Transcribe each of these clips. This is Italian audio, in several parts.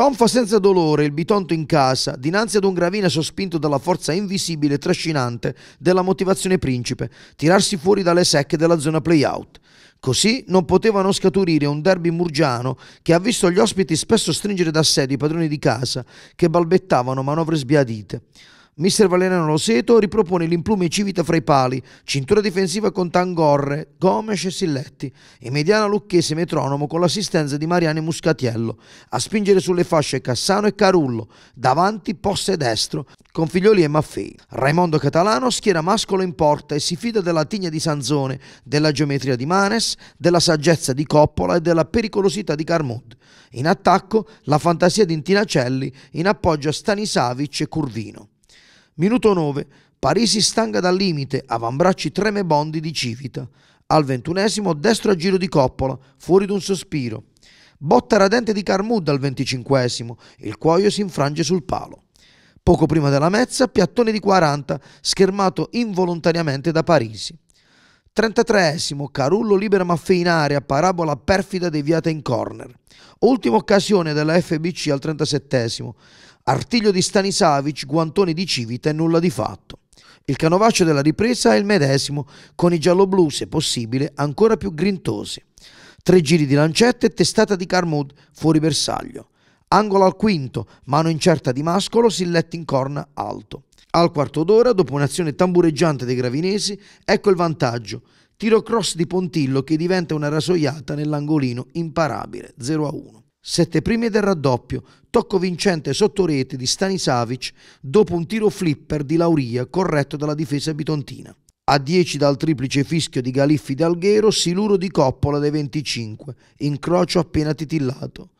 Tom fa senza dolore il bitonto in casa, dinanzi ad un gravina sospinto dalla forza invisibile e trascinante della motivazione principe, tirarsi fuori dalle secche della zona playout. Così non potevano scaturire un derby murgiano che ha visto gli ospiti spesso stringere da sé i padroni di casa, che balbettavano manovre sbiadite. Mister Valeriano Roseto ripropone l'implume civita fra i pali, cintura difensiva con Tangorre, Gomes e Silletti e mediana lucchese metronomo con l'assistenza di Mariani Muscatiello. A spingere sulle fasce Cassano e Carullo, davanti posse destro con Figlioli e Maffei. Raimondo Catalano schiera Mascolo in porta e si fida della tigna di Sanzone, della geometria di Manes, della saggezza di Coppola e della pericolosità di Carmud. In attacco la fantasia di Intinacelli in appoggio a Stanisavic e Curvino. Minuto 9. Parisi stanga dal limite, avambracci tremebondi di Civita. Al ventunesimo, destro a giro di coppola, fuori d'un sospiro. Botta radente di Carmud al venticinquesimo, il cuoio si infrange sul palo. Poco prima della mezza, piattone di 40, schermato involontariamente da Parisi. 33 esimo Carullo libera Maffei in area, parabola perfida deviata in corner. Ultima occasione della FBC al 37 esimo Artiglio di Stanisavic, guantoni di Civita e nulla di fatto. Il canovaccio della ripresa è il medesimo, con i gialloblu, se possibile, ancora più grintosi. Tre giri di lancette e testata di Carmud fuori bersaglio. Angolo al quinto, mano incerta di Mascolo, silletti in corna alto. Al quarto d'ora, dopo un'azione tambureggiante dei gravinesi, ecco il vantaggio. Tiro cross di Pontillo che diventa una rasoiata nell'angolino imparabile 0-1. Sette prime del raddoppio, tocco vincente sotto rete di Stanisavic dopo un tiro flipper di Lauria corretto dalla difesa bitontina. A 10 dal triplice fischio di Galiffi d'Alghero, Siluro di Coppola dai 25, incrocio appena titillato.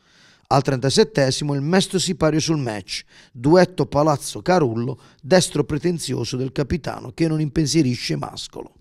Al 37 il mesto sipario sul match, duetto Palazzo-Carullo, destro pretenzioso del capitano che non impensierisce Mascolo.